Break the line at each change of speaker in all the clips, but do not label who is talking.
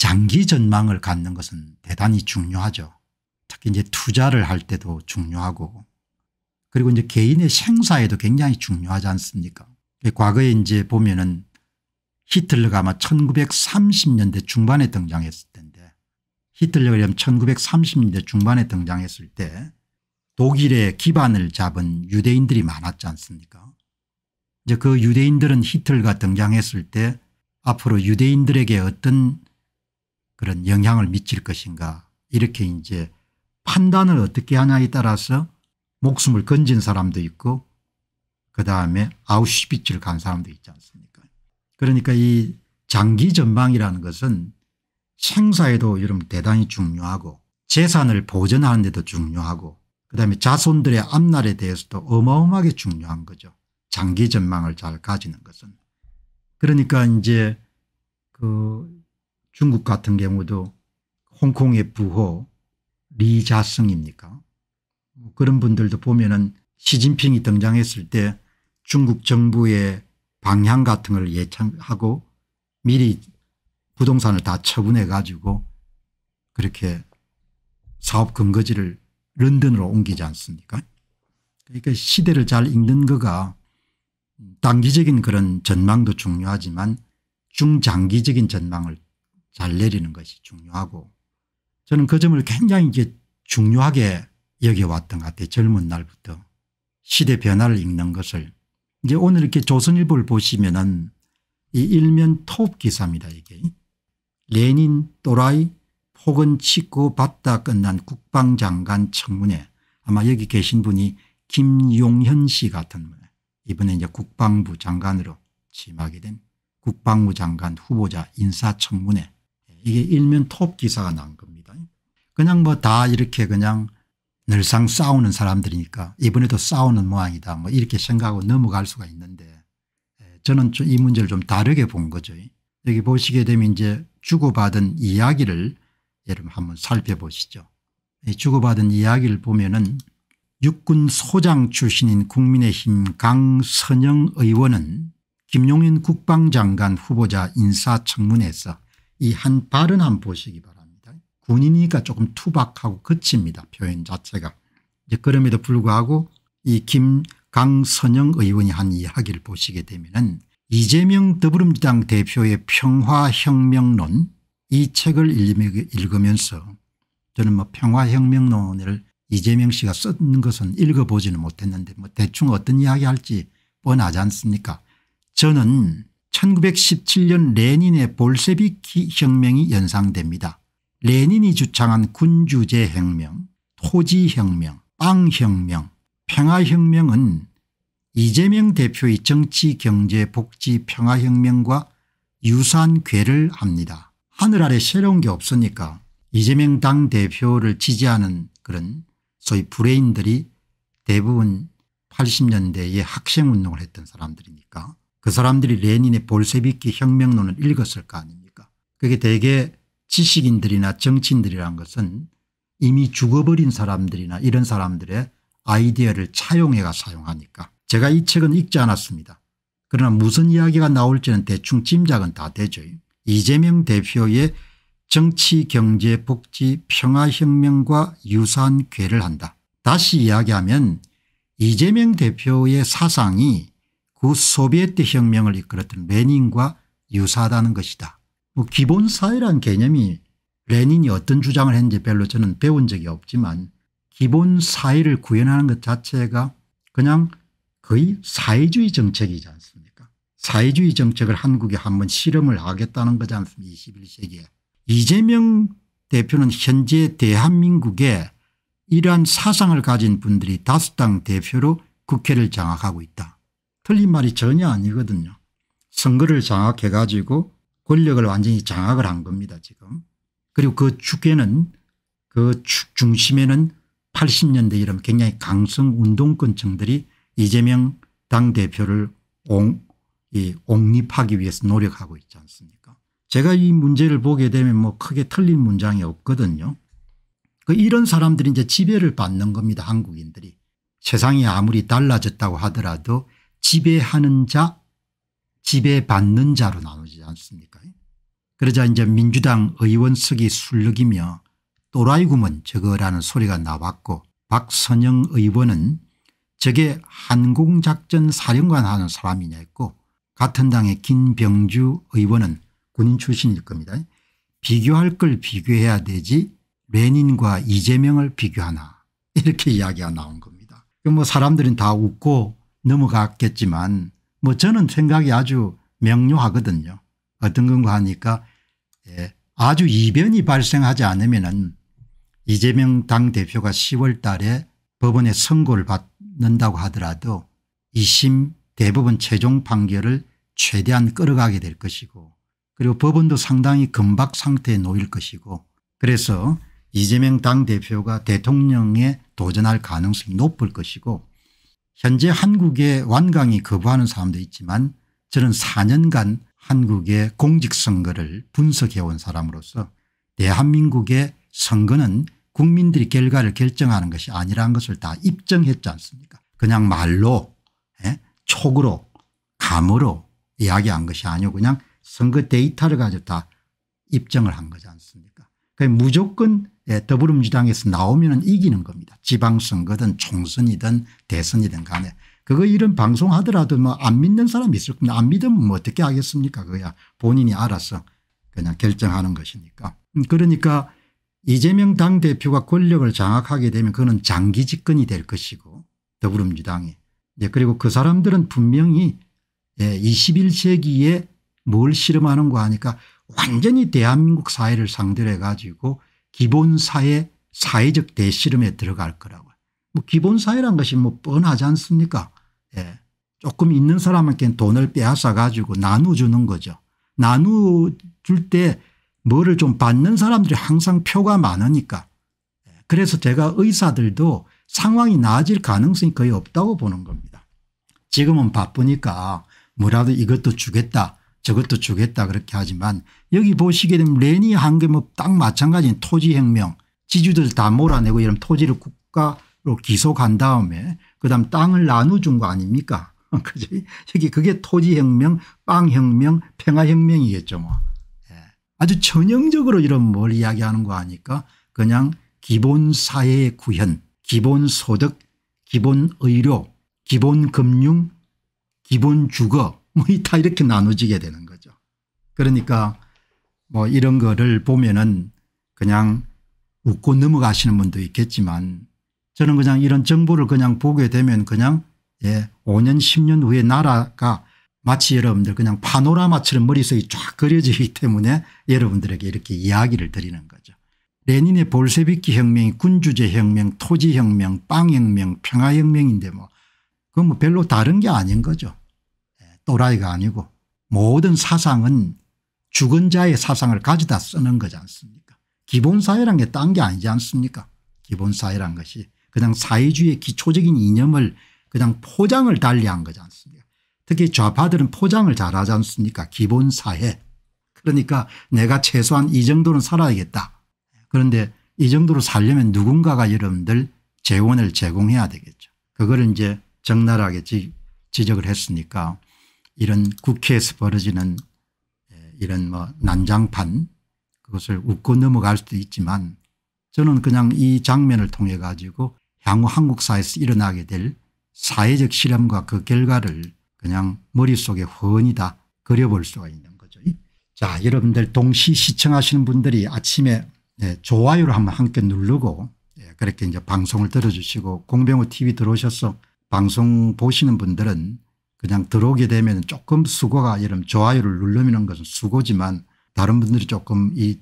장기 전망을 갖는 것은 대단히 중요하죠. 특히 이제 투자를 할 때도 중요하고 그리고 이제 개인의 생사에도 굉장히 중요하지 않습니까? 과거에 이제 보면은 히틀러가 아마 1930년대 중반에 등장했을 텐데 히틀러가 1930년대 중반에 등장했을 때 독일의 기반을 잡은 유대인들이 많았지 않습니까? 이제 그 유대인들은 히틀러가 등장했을 때 앞으로 유대인들에게 어떤 그런 영향을 미칠 것인가 이렇게 이제 판단을 어떻게 하냐에 따라서 목숨을 건진 사람도 있고 그다음에 아우슈비츠를 간 사람도 있지 않습니까 그러니까 이 장기 전망이라는 것은 생사에도 여러분 대단히 중요하고 재산을 보존하는 데도 중요하고 그다음에 자손들의 앞날에 대해서도 어마어마하게 중요한 거죠. 장기 전망을 잘 가지는 것은. 그러니까 이제 그 중국 같은 경우도 홍콩의 부호 리자성입니까 뭐 그런 분들도 보면은 시진핑이 등장했을 때 중국 정부의 방향 같은 걸 예측하고 미리 부동산을 다 처분해 가지고 그렇게 사업 근거지를 런던으로 옮기지 않습니까 그러니까 시대를 잘 읽는 거가 단기적인 그런 전망도 중요하지만 중장기적인 전망을 잘 내리는 것이 중요하고 저는 그 점을 굉장히 이제 중요하게 여겨왔던 것 같아요. 젊은 날부터 시대 변화를 읽는 것을 이제 오늘 이렇게 조선일보를 보시면은 이 일면 톱 기사입니다 이게 레닌 또라이 폭은 치고 받다 끝난 국방장관 청문회 아마 여기 계신 분이 김용현 씨 같은 분 이번에 이제 국방부 장관으로 취임하게 된 국방부 장관 후보자 인사청문회 이게 일면 톱 기사가 난 겁니다. 그냥 뭐 다 이렇게 그냥 늘상 싸우는 사람들이니까 이번에도 싸우는 모양이다 뭐 이렇게 생각하고 넘어갈 수가 있는데 예, 저는 이 문제를 좀 다르게 본 거죠. 여기 보시게 되면 이제 주고받은 이야기를 여러분 한번 살펴보시죠. 주고받은 이야기를 보면은 육군 소장 출신인 국민의힘 강선영 의원은 김용인 국방장관 후보자 인사청문회에서 이한발언한 보시기 바랍니다. 군인이니까 조금 투박하고 거칩니다. 표현 자체가. 그럼에도 불구하고 이 김강선영 의원이 한 이야기를 보시게 되면은 이재명 더불어민주당 대표의 평화혁명론 이 책을 읽으면서 저는 뭐 평화혁명론을 이재명 씨가 썼 것은 읽어보지는 못했는데 뭐 대충 어떤 이야기 할지 뻔하지 않습니까 저는 1917년 레닌의 볼셰비키 혁명이 연상됩니다. 레닌이 주창한 군주제 혁명, 토지혁명, 빵혁명, 평화혁명은 이재명 대표의 정치 경제 복지 평화혁명과 유사한 괴를 합니다. 하늘 아래 새로운 게 없으니까 이재명 당대표를 지지하는 그런 소위 브레인들이 대부분 80년대에 학생운동을 했던 사람들이니까 그 사람들이 레닌의 볼세비키 혁명론을 읽었을 거 아닙니까 그게 대개 지식인들이나 정치인들이란 것은 이미 죽어버린 사람들이나 이런 사람들의 아이디어를 차용해가 사용하니까 제가 이 책은 읽지 않았습니다. 그러나 무슨 이야기가 나올지는 대충 짐작은 다 되죠. 이재명 대표의 정치 경제 복지 평화혁명과 유사한 괴를 한다. 다시 이야기하면 이재명 대표의 사상이 그 소비에트 혁명을 이끌었던 레닌과 유사하다는 것이다. 뭐 기본 사회란 개념이 레닌이 어떤 주장을 했는지 별로 저는 배운 적이 없지만 기본 사회를 구현하는 것 자체가 그냥 거의 사회주의 정책이지 않습니까 사회주의 정책을 한국에 한번 실험을 하겠다는 거지 않습니까 21세기에. 이재명 대표는 현재 대한민국에 이러한 사상을 가진 분들이 다수당 대표로 국회를 장악하고 있다. 틀린 말이 전혀 아니거든요. 선거를 장악해 가지고 권력을 완전히 장악을 한 겁니다 지금. 그리고 그 축에는 그 중심에는 80년대 이런 굉장히 강성 운동권층들이 이재명 당대표를 옹, 이 옹립하기 위해서 노력하고 있지 않습니까 제가 이 문제를 보게 되면 뭐 크게 틀린 문장이 없거든요. 그 이런 사람들이 이제 지배를 받는 겁니다 한국인들이. 세상이 아무리 달라졌다고 하더라도 지배하는 자 지배받는 자로 나누지 않습니까 그러자 이제 민주당 의원석이 술렁이며 또라이구먼 저거라는 소리가 나왔고 박선영 의원은 저게 한국작전 사령관 하는 사람이냐 했고 같은 당의 김병주 의원은 군인 출신일 겁니다. 비교할 걸 비교해야 되지 레닌과 이재명을 비교하나 이렇게 이야기가 나온 겁니다. 그 뭐 사람들은 다 웃고 넘어갔겠지만 뭐 저는 생각이 아주 명료하거든요. 어떤 건가 하니까 예, 아주 이변이 발생하지 않으면 은 이재명 당대표가 10월 달에 법원에 선고를 받는다고 하더라도 2심 대법원 최종 판결을 최대한 끌어가게 될 것이고 그리고 법원도 상당히 금박 상태에 놓일 것이고 그래서 이재명 당대표가 대통령에 도전할 가능성이 높을 것이고 현재 한국의 완강히 거부하는 사람도 있지만 저는 4년간 한국의 공직선거를 분석해온 사람으로서 대한민국의 선거는 국민들이 결과를 결정하는 것이 아니라는 것을 다 입증했지 않습니까 그냥 말로 예? 촉으로 감으로 이야기한 것이 아니고 그냥 선거 데이터를 가지고 다 입증을 한 거지 않습니까 무조건 예, 더불어민주당에서 나오면 이기는 겁니다. 지방선거든 총선이든 대선이든 간에 그거 이런 방송하더라도 뭐 안 믿는 사람이 있을 겁니다. 안 믿으면 뭐 어떻게 하겠습니까 그야 본인이 알아서 그냥 결정하는 것이니까 음, 그러니까 이재명 당대표가 권력을 장악하게 되면 그는 장기 집권이 될 것이고 더불어민주당이 예, 그리고 그 사람들은 분명히 예, 21세기에 뭘 실험하는 거 하니까 완전히 대한민국 사회를 상대로 해 가지고 기본사회 사회적 대실험에 들어갈 거라고요. 뭐 기본사회란 것이 뭐 뻔하지 않습니까 예. 조금 있는 사람한테 돈을 빼앗아 가지고 나눠주는 거죠. 나눠줄 때 뭐를 좀 받는 사람들이 항상 표가 많으니까 예. 그래서 제가 의사들도 상황이 나아질 가능성이 거의 없다고 보는 겁니다. 지금은 바쁘니까 뭐라도 이것도 주겠다 저것도 주겠다 그렇게 하지만 여기 보시게 되면 레니 한계법 딱 마찬가지인 토지혁명 지주들 다 몰아내고 이런 토지를 국가로 기속한 다음에 그다음 땅을 나눠준 거 아닙니까 그죠 여기 그게 토지혁명 빵혁명 평화혁명이겠죠 뭐 예. 아주 전형적으로 이런 뭘 이야기하는 거 아니까 그냥 기본 사회 구현 기본 소득 기본 의료 기본 금융 기본 주거 뭐다 이렇게 나눠지게 되는 거죠. 그러니까 뭐 이런 거를 보면은 그냥 웃고 넘어가시는 분도 있겠지만 저는 그냥 이런 정보를 그냥 보게 되면 그냥 예 5년 10년 후에 나라가 마치 여러분들 그냥 파노라마처럼 머릿속이 쫙 그려지기 때문에 여러분들에게 이렇게 이야기를 드리는 거죠. 레닌의 볼세비키 혁명이 군주제 혁명, 토지 혁명, 빵 혁명, 평화 혁명인데 뭐 그건 뭐 별로 다른 게 아닌 거죠. 또라이가 아니고 모든 사상은 죽은 자의 사상을 가져다 쓰는 거지 않습니까 기본사회란 게 딴 게 아니지 않습니까 기본사회란 것이 그냥 사회주의의 기초적인 이념을 그냥 포장을 달리한 거지 않습니까 특히 좌파들은 포장을 잘하지 않습니까 기본사회 그러니까 내가 최소한 이 정도는 살아야겠다 그런데 이 정도로 살려면 누군가가 여러분들 재원을 제공해야 되겠죠 그걸 이제 적나라하게 지적을 했으니까 이런 국회에서 벌어지는 이런 뭐 난장판 그것을 웃고 넘어갈 수도 있지만 저는 그냥 이 장면을 통해 가지고 향후 한국 사회에서 일어나게 될 사회적 실험과 그 결과를 그냥 머릿속에 훤히다 그려볼 수가 있는 거죠. 자 여러분들 동시 시청하시는 분들이 아침에 네, 좋아요를 한번 함께 누르고 네, 그렇게 이제 방송을 들어주시고 공병호 tv 들어오셔서 방송 보시는 분들은 그냥 들어오게 되면 조금 수고가 예를 좋아요를 눌러미는 것은 수고지만 다른 분들이 조금 이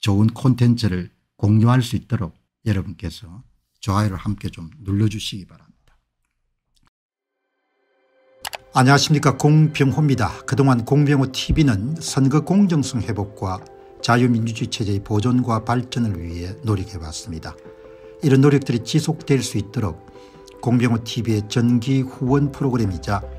좋은 콘텐츠를 공유할 수 있도록 여러분께서 좋아요를 함께 좀 눌러주시기 바랍니다. 안녕하십니까 공병호입니다. 그동안 공병호TV는 선거 공정성 회복과 자유민주주의 체제의 보존과 발전을 위해 노력해왔습니다. 이런 노력들이 지속될 수 있도록 공병호TV의 전기 후원 프로그램이자